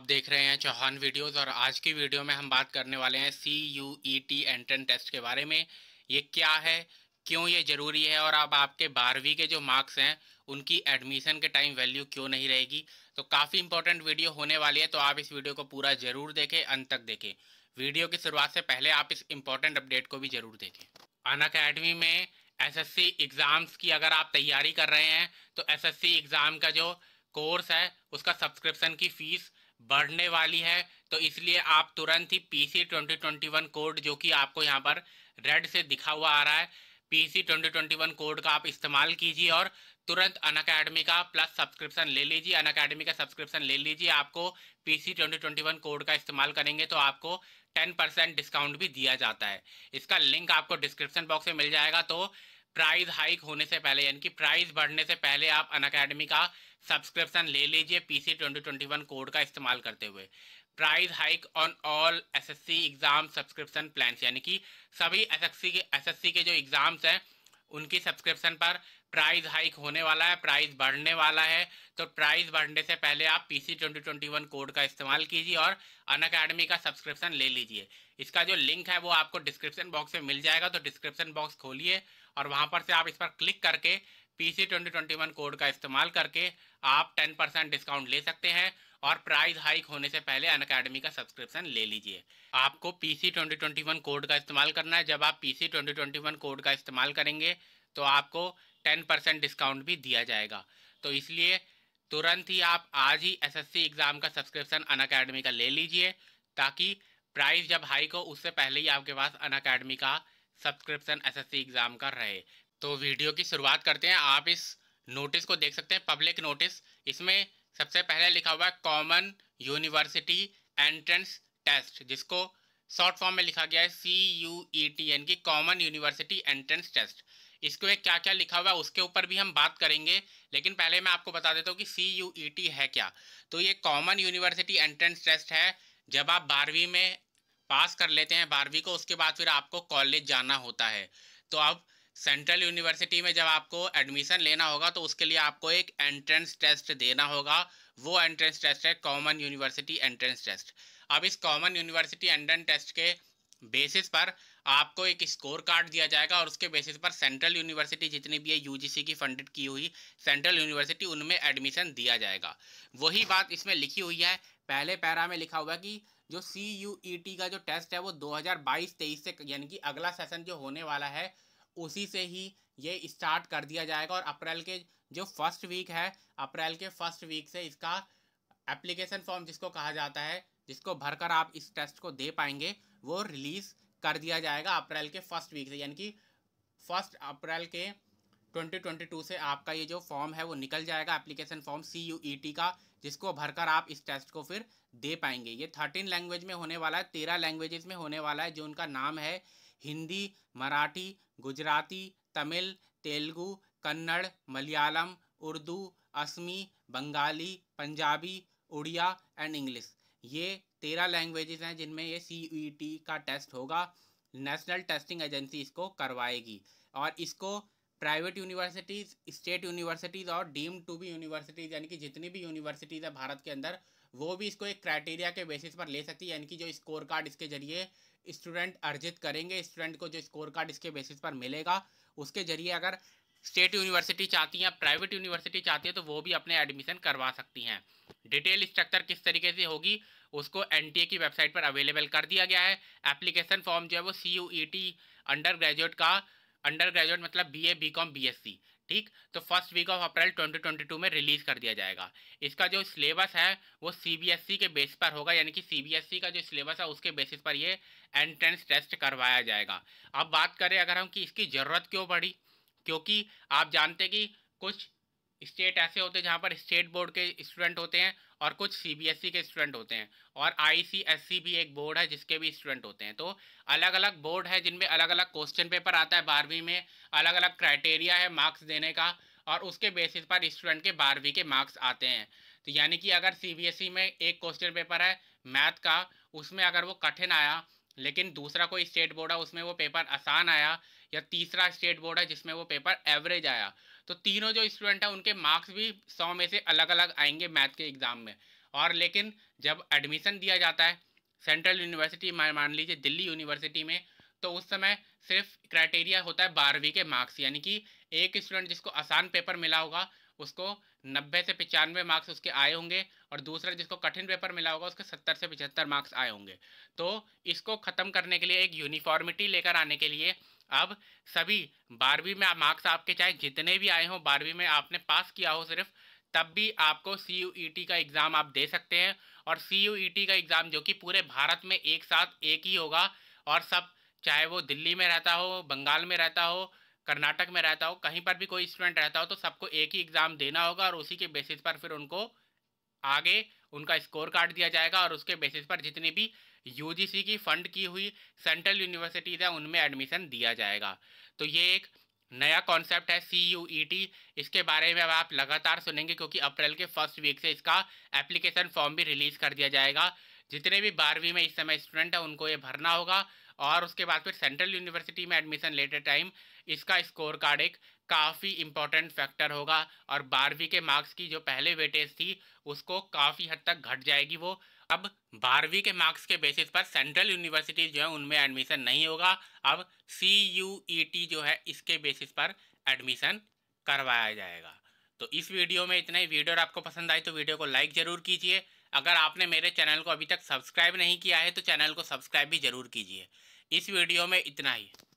आप देख रहे हैं चौहान वीडियोस और आज की वीडियो में हम बात करने वाले हैं C U E T entrance test के बारे में ये क्या है क्यों ये ज़रूरी है और अब आपके बारहवीं के जो मार्क्स हैं उनकी एडमिशन के टाइम वैल्यू क्यों नहीं रहेगी तो काफ़ी इंपॉर्टेंट वीडियो होने वाली है तो आप इस वीडियो को पूरा ज़रूर देखें अंत तक देखें वीडियो की शुरुआत से पहले आप इस इम्पॉर्टेंट अपडेट को भी ज़रूर देखें अन अकेडमी में एसएससी एग्ज़ाम्स की अगर आप तैयारी कर रहे हैं तो एसएससी एग्ज़ाम का जो कोर्स है उसका सब्सक्रिप्शन की फ़ीस बढ़ने वाली है तो इसलिए आप तुरंत ही पी सी कोड जो कि आपको यहाँ पर रेड से दिखा हुआ आ रहा है पीसी सी कोड का आप इस्तेमाल कीजिए और तुरंत अन अकेडमी का प्लस सब्सक्रिप्शन ले लीजिए अन अकेडमी का सब्सक्रिप्शन ले लीजिए आपको पीसी सी कोड का इस्तेमाल करेंगे तो आपको 10 परसेंट डिस्काउंट भी दिया जाता है इसका लिंक आपको डिस्क्रिप्शन बॉक्स में मिल जाएगा तो प्राइस हाइक होने से पहले यानी कि प्राइस बढ़ने से पहले आप अन अकेडमी का सब्सक्रिप्शन ले लीजिए पीसी 2021 कोड का इस्तेमाल करते हुए price hike on all SSC exam subscription plan यानी कि सभी एसएससी के एसएससी के जो एग्जाम्स हैं उनकी सब्सक्रिप्शन पर प्राइस हाइक होने वाला है प्राइस बढ़ने वाला है तो प्राइस बढ़ने से पहले आप C twenty twenty one code का इस्तेमाल कीजिए और अन अकेडमी का सब्सक्रिप्शन ले लीजिए इसका जो लिंक है वो आपको डिस्क्रिप्शन बॉक्स में मिल जाएगा तो डिस्क्रिप्शन बॉक्स खोलिए और वहाँ पर से आप इस पर क्लिक करके PC twenty twenty one code का इस्तेमाल करके आप टेन परसेंट डिस्काउंट ले सकते हैं और प्राइस हाइक होने से पहले अन अकेडमी का सब्सक्रिप्शन ले लीजिए आपको PC twenty twenty one code का इस्तेमाल करना है जब आप PC twenty twenty one code का इस्तेमाल करेंगे तो आपको टेन परसेंट डिस्काउंट भी दिया जाएगा तो इसलिए तुरंत ही आप आज ही एसएससी एग्ज़ाम का सब्सक्रिप्शन अन अकेडमी का ले लीजिए ताकि प्राइस जब हाइक हो उससे पहले ही आपके पास अन अकेडमी का सब्सक्रिप्शन एसएससी एग्ज़ाम का रहे तो वीडियो की शुरुआत करते हैं आप इस नोटिस को देख सकते हैं पब्लिक नोटिस इसमें सबसे पहले लिखा हुआ है कॉमन यूनिवर्सिटी एंट्रेंस टेस्ट जिसको शॉर्ट फॉर्म में लिखा गया है सी यू ई टी एन की कॉमन यूनिवर्सिटी एंट्रेंस टेस्ट इसके क्या क्या लिखा हुआ है उसके ऊपर भी हम बात करेंगे लेकिन पहले मैं आपको बता देता हूँ कि सी यू ई टी है क्या तो ये कॉमन यूनिवर्सिटी एंट्रेंस टेस्ट है जब आप बारहवीं में पास कर लेते हैं बारहवीं को उसके बाद फिर आपको कॉलेज जाना होता है तो अब सेंट्रल यूनिवर्सिटी में जब आपको एडमिशन लेना होगा तो उसके लिए आपको एक एंट्रेंस टेस्ट देना होगा वो एंट्रेंस टेस्ट है कॉमन यूनिवर्सिटी एंट्रेंस टेस्ट अब इस कॉमन यूनिवर्सिटी एंट्रेंस टेस्ट के बेसिस पर आपको एक स्कोर कार्ड दिया जाएगा और उसके बेसिस पर सेंट्रल यूनिवर्सिटी जितनी भी है यूजीसी की फंडेड की हुई सेंट्रल यूनिवर्सिटी उनमें एडमिशन दिया जाएगा वही बात इसमें लिखी हुई है पहले पैरा में लिखा हुआ कि जो सी यू ई टी का जो टेस्ट है वो 2022-23 से यानी कि अगला सेशन जो होने वाला है उसी से ही ये स्टार्ट कर दिया जाएगा और अप्रैल के जो फर्स्ट वीक है अप्रैल के फर्स्ट वीक से इसका एप्लीकेशन फॉर्म जिसको कहा जाता है जिसको भरकर आप इस टेस्ट को दे पाएंगे वो रिलीज़ कर दिया जाएगा अप्रैल के फर्स्ट वीक से यानी कि फर्स्ट अप्रैल के 2022 से आपका ये जो फॉर्म है वो निकल जाएगा application form C U E T का जिसको भरकर आप इस टेस्ट को फिर दे पाएंगे ये थर्टीन लैंग्वेज में होने वाला है तेरह लैंग्वेजेस में होने वाला है जो उनका नाम है हिंदी मराठी गुजराती तमिल तेलुगु कन्नड़ मलयालम उर्दू असमी बंगाली पंजाबी उड़िया एंड इंग्लिश ये तेरह लैंग्वेजेस हैं जिनमें ये सी ई टी का टेस्ट होगा नेशनल टेस्टिंग एजेंसी इसको करवाएगी और इसको प्राइवेट यूनिवर्सिटीज़ स्टेट यूनिवर्सिटीज़ और डीम टू बी यूनिवर्सिटीज़ यानी कि जितनी भी यूनिवर्सिटीज़ है भारत के अंदर वो भी इसको एक क्राइटेरिया के बेसिस पर ले सकती है यानी कि जो स्कोर कार्ड इसके जरिए स्टूडेंट अर्जित करेंगे स्टूडेंट को जो स्कोर कार्ड इसके बेसिस पर मिलेगा उसके जरिए अगर स्टेट यूनिवर्सिटी चाहती हैं प्राइवेट यूनिवर्सिटी चाहती है तो वो भी अपने एडमिशन करवा सकती हैं डिटेल स्ट्रक्चर किस तरीके से होगी उसको एन की वेबसाइट पर अवेलेबल कर दिया गया है एप्लीकेशन फॉर्म जो है वो C U E T undergraduate का अंडर ग्रेजुएट मतलब B A B com B S C ठीक तो फर्स्ट वीक ऑफ अप्रैल 2022 में रिलीज़ कर दिया जाएगा इसका जो सिलेबस है वो सीबीएसई e के बेस पर होगा यानी कि सीबीएसई e का जो सिलेबस है उसके बेसिस पर ये एंट्रेंस टेस्ट करवाया जाएगा अब बात करें अगर हम कि इसकी ज़रूरत क्यों पड़ी क्योंकि आप जानते कि कुछ स्टेट ऐसे होते हैं जहाँ पर स्टेट बोर्ड के स्टूडेंट होते हैं और कुछ सीबीएसई e के स्टूडेंट होते हैं और आईसीएससी भी एक बोर्ड है जिसके भी स्टूडेंट होते हैं तो अलग अलग बोर्ड है जिनमें अलग अलग क्वेश्चन पेपर आता है बारहवीं में अलग अलग क्राइटेरिया है मार्क्स देने का और उसके बेसिस पर स्टूडेंट के बारहवीं के मार्क्स आते हैं तो यानी कि अगर ई e में एक क्वेश्चन पेपर है मैथ का उसमें अगर वो कठिन आया लेकिन दूसरा कोई स्टेट बोर्ड है उसमें वो पेपर आसान आया या तीसरा स्टेट बोर्ड है जिसमें वो पेपर एवरेज आया तो तीनों जो स्टूडेंट हैं उनके मार्क्स भी सौ में से अलग अलग आएंगे मैथ के एग्ज़ाम में और लेकिन जब एडमिशन दिया जाता है सेंट्रल यूनिवर्सिटी मान लीजिए दिल्ली यूनिवर्सिटी में तो उस समय सिर्फ क्राइटेरिया होता है बारहवीं के मार्क्स यानी कि एक स्टूडेंट जिसको आसान पेपर मिला होगा उसको नब्बे से पचानवे मार्क्स उसके आए होंगे और दूसरा जिसको कठिन पेपर मिला होगा उसके सत्तर से पचहत्तर मार्क्स आए होंगे तो इसको ख़त्म करने के लिए एक यूनिफॉर्मिटी लेकर आने के लिए अब सभी बारहवीं में मार्क्स आपके चाहे जितने भी आए हों बारहवीं में आपने पास किया हो सिर्फ तब भी आपको सी e का एग्ज़ाम आप दे सकते हैं और सी e का एग्ज़ाम जो कि पूरे भारत में एक साथ एक ही होगा और सब चाहे वो दिल्ली में रहता हो बंगाल में रहता हो कर्नाटक में रहता हो कहीं पर भी कोई स्टूडेंट रहता हो तो सबको एक ही एग्ज़ाम देना होगा और उसी के बेसिस पर फिर उनको आगे उनका स्कोर कार्ड दिया जाएगा और उसके बेसिस पर जितनी भी यूजीसी की फंड की हुई सेंट्रल यूनिवर्सिटीज़ है उनमें एडमिशन दिया जाएगा तो ये एक नया कॉन्सेप्ट है सी यू ई टी इसके बारे में अब आप लगातार सुनेंगे क्योंकि अप्रैल के फर्स्ट वीक से इसका एप्लीकेशन फॉर्म भी रिलीज़ कर दिया जाएगा जितने भी बारहवीं में इस समय स्टूडेंट है उनको ये भरना होगा और उसके बाद फिर सेंट्रल यूनिवर्सिटी में एडमिशन लेते टाइम इसका स्कोर कार्ड एक काफ़ी इंपॉर्टेंट फैक्टर होगा और बारहवीं के मार्क्स की जो पहले वेटेज थी उसको काफ़ी हद तक घट जाएगी वो अब बारहवीं के मार्क्स के बेसिस पर सेंट्रल यूनिवर्सिटीज़ जो है उनमें एडमिशन नहीं होगा अब सी यू ई टी जो है इसके बेसिस पर एडमिशन करवाया जाएगा तो इस वीडियो में इतना ही वीडियो आपको पसंद आई तो वीडियो को लाइक ज़रूर कीजिए अगर आपने मेरे चैनल को अभी तक सब्सक्राइब नहीं किया है तो चैनल को सब्सक्राइब भी ज़रूर कीजिए इस वीडियो में इतना ही